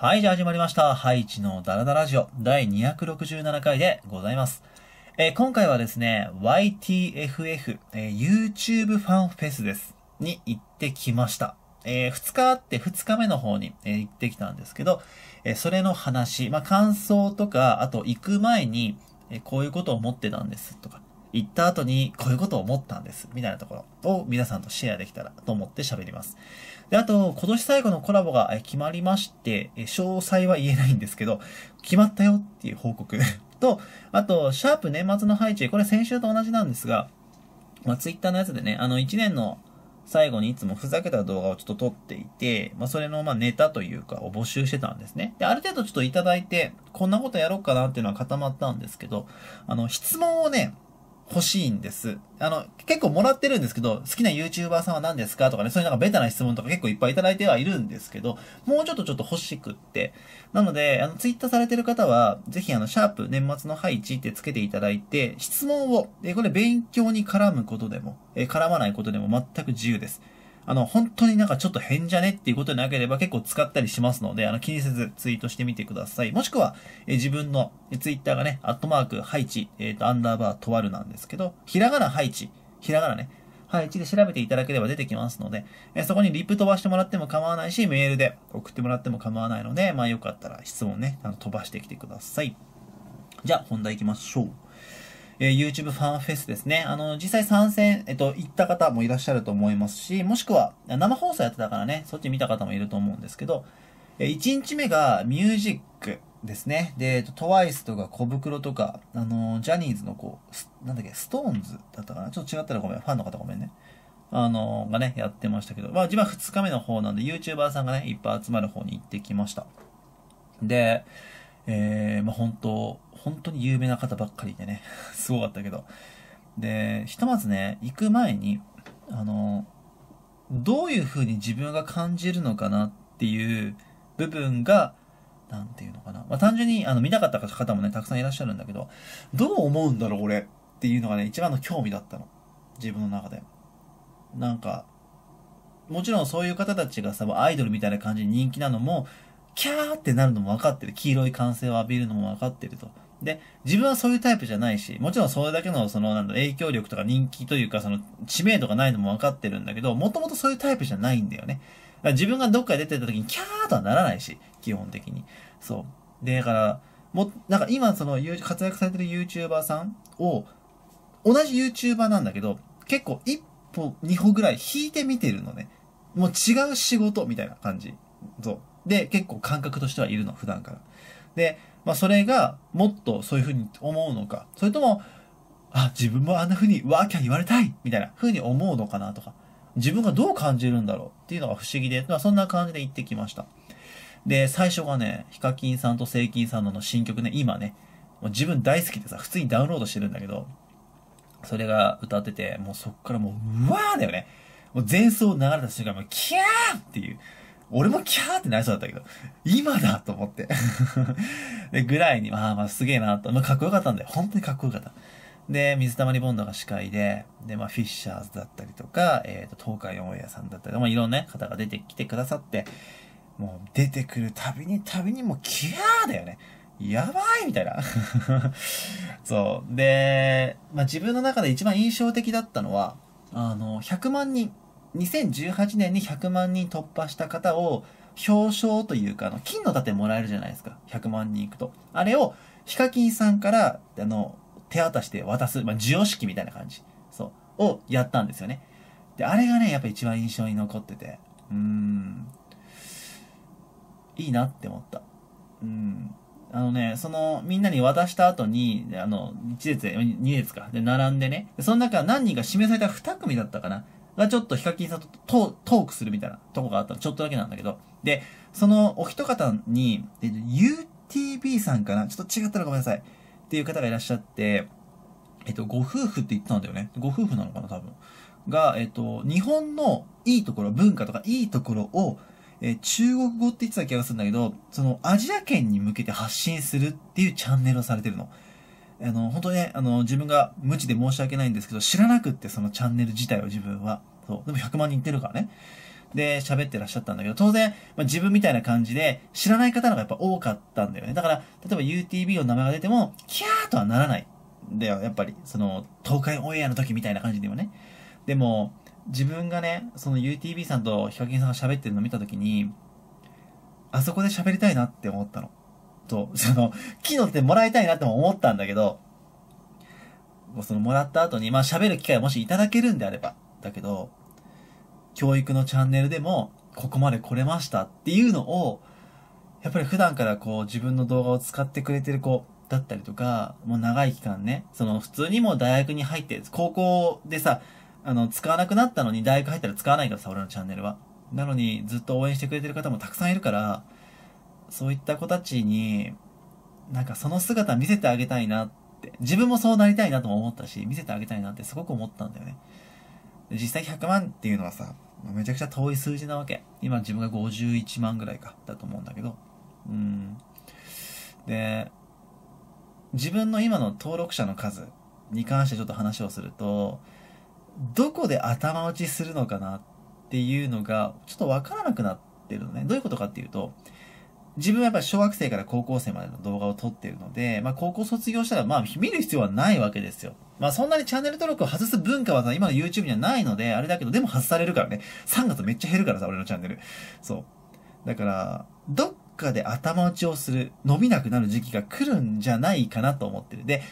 はい、じゃあ始まりました。ハイチのダラダラジオ第267回でございます。えー、今回はですね、YTFF、えー、YouTube ファンフェスです。に行ってきました。えー、2日あって2日目の方に、え行ってきたんですけど、えそれの話、まあ、感想とか、あと行く前に、えこういうことを思ってたんですとか、行った後にこういうことを思ったんです、みたいなところを皆さんとシェアできたらと思って喋ります。で、あと、今年最後のコラボが決まりまして、詳細は言えないんですけど、決まったよっていう報告 と、あと、シャープ年末の配置、これ先週と同じなんですが、まあ、ツイッターのやつでね、あの、1年の最後にいつもふざけた動画をちょっと撮っていて、まあ、それのまネタというかを募集してたんですね。で、ある程度ちょっといただいて、こんなことやろうかなっていうのは固まったんですけど、あの、質問をね、欲しいんです。あの、結構もらってるんですけど、好きな YouTuber さんは何ですかとかね、そういうなんかベタな質問とか結構いっぱいいただいてはいるんですけど、もうちょっとちょっと欲しくって。なので、あの、Twitter されてる方は、ぜひあの、シャープ年末の配置ってつけていただいて、質問を、えこれ勉強に絡むことでも、え絡まないことでも全く自由です。あの、本当になんかちょっと変じゃねっていうことでなければ結構使ったりしますので、あの、気にせずツイートしてみてください。もしくは、え自分のツイッターがね、アットマーク、ハイチ、えっ、ー、と、アンダーバー、とあるなんですけど、ひらがな、ハイチ、ひらがなね、ハイチで調べていただければ出てきますので、えそこにリプ飛ばしてもらっても構わないし、メールで送ってもらっても構わないので、まあよかったら質問ね、あの飛ばしてきてください。じゃあ本題行きましょう。えー、YouTube ファンフェスですね。あの、実際参戦、えっと、行った方もいらっしゃると思いますし、もしくは、生放送やってたからね、そっち見た方もいると思うんですけど、えー、1日目がミュージックですね。で、えっと、トワイスとか小袋とか、あの、ジャニーズのこう、なんだっけ、SixTONES だったかなちょっと違ったらごめん、ファンの方ごめんね。あの、がね、やってましたけど、まあ、自分は2日目の方なんで、YouTuber さんがね、いっぱい集まる方に行ってきました。で、えー、まあ、本当本当に有名な方ばっかりでね、すごかったけど。で、ひとまずね、行く前に、あの、どういう風に自分が感じるのかなっていう部分が、なんていうのかな。まあ、単純に、あの、見なかった方もね、たくさんいらっしゃるんだけど、どう思うんだろう、俺っていうのがね、一番の興味だったの。自分の中で。なんか、もちろんそういう方たちがさ、アイドルみたいな感じで人気なのも、キャーってなるのも分かってる。黄色い歓声を浴びるのも分かってると。で、自分はそういうタイプじゃないし、もちろんそれだけの、その、なんだ、影響力とか人気というか、その、知名度がないのも分かってるんだけど、もともとそういうタイプじゃないんだよね。だから自分がどっかに出てた時に、キャーとはならないし、基本的に。そう。で、だから、も、なんか今、その、活躍されてる YouTuber さんを、同じ YouTuber なんだけど、結構一歩、二歩ぐらい引いて見てるのね。もう違う仕事みたいな感じ。そう。で、結構感覚としてはいるの、普段から。で、まあ、それがもっとそういうふうに思うのか、それとも、あ、自分もあんなふうにワーキャー言われたいみたいなふうに思うのかなとか、自分がどう感じるんだろうっていうのが不思議で、まあ、そんな感じで行ってきました。で、最初がね、ヒカキンさんとセイキンさんの新曲ね、今ね、もう自分大好きでさ、普通にダウンロードしてるんだけど、それが歌ってて、もうそっからもう、うわーだよね。もう前奏流れた瞬間、もう、キャーっていう。俺もキャーってなりそうだったけど、今だと思って で、ぐらいに、まあまあすげえなと。まあかっこよかったんだよ。本当にかっこよかった。で、水溜りボンドが司会で、で、まあ、フィッシャーズだったりとか、えっ、ー、と、東海オンエアさんだったりとか、まあ、いろんな、ね、方が出てきてくださって、もう、出てくるたびにたびにもう、キャーだよね。やばいみたいな。そう。で、まあ、自分の中で一番印象的だったのは、あの、100万人2018年に100万人突破した方を表彰というか、あの、金の盾もらえるじゃないですか。100万人いくと。あれを、ヒカキンさんから、あの、手渡して渡す、まあ、授与式みたいな感じ。そう。をやったんですよね。で、あれがね、やっぱ一番印象に残ってて、うーん。いいなって思った。うん。あのね、その、みんなに渡した後に、あの、1列、2列か、で、並んでね、その中何人か指名された2組だったかな。がちょっとヒカキンさんとトークするみたいなとこがあったらちょっとだけなんだけど。で、そのお一方に、UTB さんかなちょっと違ったらごめんなさい。っていう方がいらっしゃって、えっと、ご夫婦って言ってたんだよね。ご夫婦なのかな多分。が、えっと、日本のいいところ、文化とかいいところを、えー、中国語って言ってた気がするんだけど、そのアジア圏に向けて発信するっていうチャンネルをされてるの。あの、本当にね、あの、自分が無知で申し訳ないんですけど、知らなくって、そのチャンネル自体を自分は。そう。でも100万人いってるからね。で、喋ってらっしゃったんだけど、当然、まあ、自分みたいな感じで、知らない方のがやっぱ多かったんだよね。だから、例えば UTB の名前が出ても、キャーとはならない。だよ、やっぱり。その、東海オンエアの時みたいな感じでもね。でも、自分がね、その UTB さんとヒカキンさんが喋ってるのを見た時に、あそこで喋りたいなって思ったの。と、その、木のてもらいたいなって思ったんだけど、そのもらった後に、まあ喋る機会もしいただけるんであれば、だけど、教育のチャンネルでも、ここまで来れましたっていうのを、やっぱり普段からこう自分の動画を使ってくれてる子だったりとか、もう長い期間ね、その普通にもう大学に入って、高校でさ、あの、使わなくなったのに大学入ったら使わないからさ、俺のチャンネルは。なのにずっと応援してくれてる方もたくさんいるから、そういった子たちに、なんかその姿見せてあげたいなって、自分もそうなりたいなとも思ったし、見せてあげたいなってすごく思ったんだよね。実際100万っていうのはさ、めちゃくちゃ遠い数字なわけ。今自分が51万ぐらいか、だと思うんだけど。うん。で、自分の今の登録者の数に関してちょっと話をすると、どこで頭打ちするのかなっていうのが、ちょっとわからなくなってるのね。どういうことかっていうと、自分はやっぱ小学生から高校生までの動画を撮ってるので、まあ高校卒業したらまあ見る必要はないわけですよ。まあそんなにチャンネル登録を外す文化はさ、今の YouTube にはないので、あれだけど、でも外されるからね。3月めっちゃ減るからさ、俺のチャンネル。そう。だから、どっかで頭打ちをする、伸びなくなる時期が来るんじゃないかなと思ってる。で、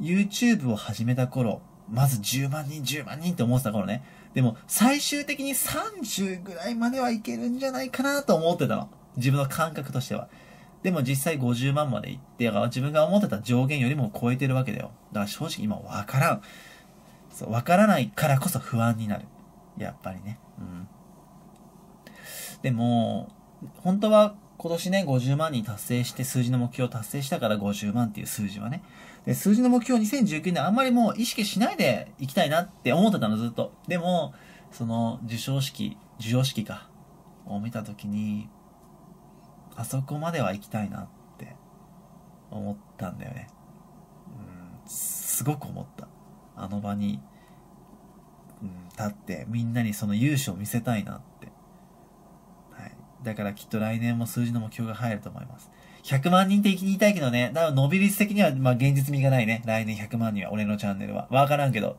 YouTube を始めた頃、まず10万人、10万人って思ってた頃ね。でも、最終的に30ぐらいまではいけるんじゃないかなと思ってたの。自分の感覚としては。でも実際50万まで行って、自分が思ってた上限よりも超えてるわけだよ。だから正直今わからん。そう、わからないからこそ不安になる。やっぱりね。うん。でも、本当は今年ね、50万人達成して、数字の目標を達成したから50万っていう数字はね。で、数字の目標2019年あんまりもう意識しないでいきたいなって思ってたの、ずっと。でも、その、受賞式、授賞式か、を見たときに、あそこまでは行きたいなって思ったんだよね。うん、すごく思った。あの場に、うん、立ってみんなにその勇姿を見せたいなって。はい。だからきっと来年も数字の目標が入ると思います。100万人って言いたいけどね。だから伸び率的には、まあ現実味がないね。来年100万人は、俺のチャンネルは。わからんけど。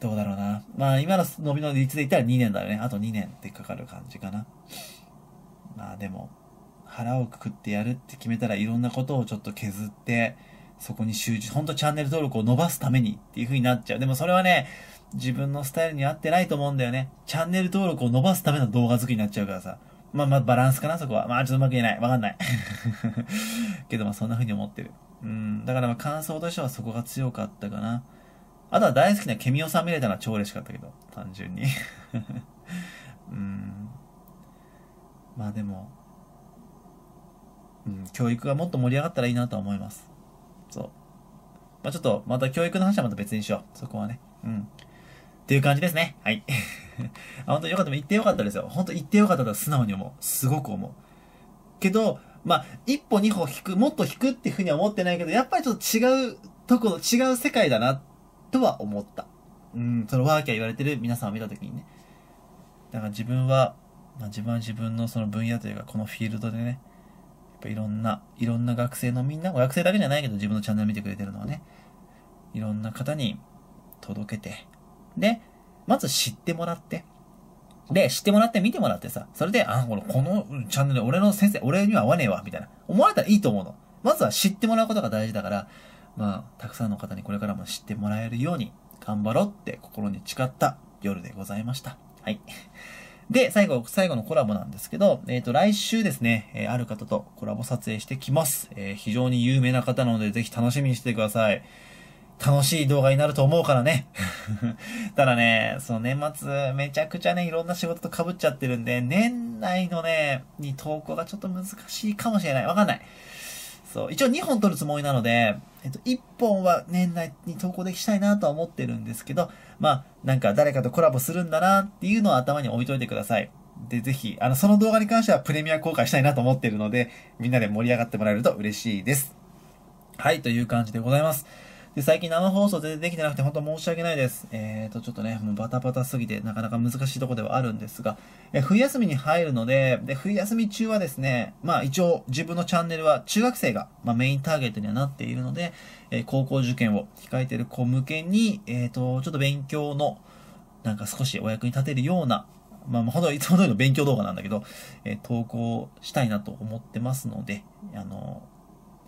どうだろうな。まあ今の伸びの率で言ったら2年だよね。あと2年ってかかる感じかな。まあでも、腹をくくってやるって決めたらいろんなことをちょっと削って、そこに集中、ほんとチャンネル登録を伸ばすためにっていう風になっちゃう。でもそれはね、自分のスタイルに合ってないと思うんだよね。チャンネル登録を伸ばすための動画作りになっちゃうからさ。まあまあバランスかな、そこは。まあちょっとうまく言えない。わかんない。けどまあそんな風に思ってる。うん。だからまあ感想としてはそこが強かったかな。あとは大好きなケミオさん見れたのは超嬉しかったけど、単純に。うん。まあでも、うん、教育がもっと盛り上がったらいいなとは思います。そう。まあ、ちょっと、また教育の話はまた別にしよう。そこはね。うん。っていう感じですね。はい。あ本当によかった。行ってよかったですよ。本当行ってよかったと素直に思う。すごく思う。けど、まあ、一歩二歩引く、もっと引くっていうふうには思ってないけど、やっぱりちょっと違うところ、違う世界だな、とは思った。うん、そのワーキャー言われてる皆さんを見たときにね。だから自分は、まあ、自分は自分のその分野というか、このフィールドでね、ぱいろんな、いろんな学生のみんな、学生だけじゃないけど自分のチャンネル見てくれてるのはね、いろんな方に届けて、で、まず知ってもらって、で、知ってもらって見てもらってさ、それで、あ、この、このチャンネル俺の先生、俺には合わねえわ、みたいな、思われたらいいと思うの。まずは知ってもらうことが大事だから、まあ、たくさんの方にこれからも知ってもらえるように頑張ろうって心に誓った夜でございました。はい。で、最後、最後のコラボなんですけど、えっ、ー、と、来週ですね、えー、ある方とコラボ撮影してきます。えー、非常に有名な方なので、ぜひ楽しみにしてください。楽しい動画になると思うからね。ただね、その年末、めちゃくちゃね、いろんな仕事と被っちゃってるんで、年内のね、に投稿がちょっと難しいかもしれない。わかんない。そう、一応2本撮るつもりなので、えっと、1本は年内に投稿できたいなとは思ってるんですけど、まあ、なんか誰かとコラボするんだなっていうのは頭に置いといてください。で、ぜひ、あの、その動画に関してはプレミア公開したいなと思ってるので、みんなで盛り上がってもらえると嬉しいです。はい、という感じでございます。で、最近生放送全然できてなくて本当申し訳ないです。えっ、ー、と、ちょっとね、もうバタバタすぎてなかなか難しいとこではあるんですが、え冬休みに入るので、で、冬休み中はですね、まあ一応自分のチャンネルは中学生が、まあ、メインターゲットにはなっているので、えー、高校受験を控えている子向けに、えっ、ー、と、ちょっと勉強の、なんか少しお役に立てるような、まあ、ほどいつも通りの勉強動画なんだけど、えー、投稿したいなと思ってますので、あの、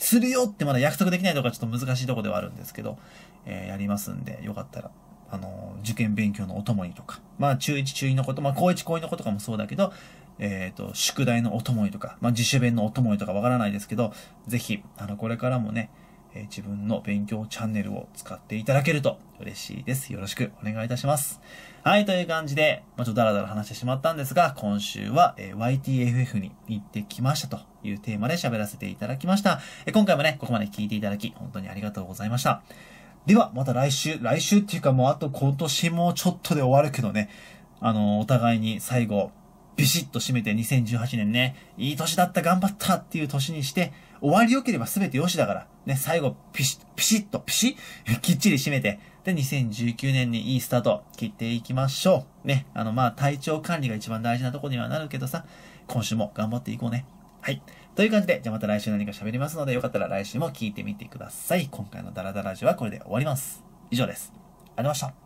するよってまだ約束できないとかちょっと難しいとこではあるんですけど、えー、やりますんで、よかったら、あのー、受験勉強のお供にとか、まあ、中1、中2のこと、まあ、高1、高2のことかもそうだけど、えっ、ー、と、宿題のお供にとか、まあ、自主弁のお供にとかわからないですけど、ぜひ、あの、これからもね、え自分の勉強チャンネルを使っていただけると嬉しいです。よろしくお願いいたします。はい、という感じで、まあ、ちょっとダラダラ話してしまったんですが、今週は、え YTFF に行ってきましたというテーマで喋らせていただきました、え今回もね、ここまで聞いていただき、本当にありがとうございました。では、また来週、来週っていうかもうあと今年もちょっとで終わるけどね、あの、お互いに最後、ビシッと締めて2018年ね、いい年だった、頑張ったっていう年にして、終わり良ければ全て良しだから、ね、最後、ピシッ、ピシッと、ピシッきっちり締めて、で、2019年にいいスタート、切っていきましょう。ね、あの、まあ、体調管理が一番大事なとこにはなるけどさ、今週も頑張っていこうね。はい。という感じで、じゃあまた来週何か喋りますので、よかったら来週も聞いてみてください。今回のダラダラジオはこれで終わります。以上です。ありがとうございました。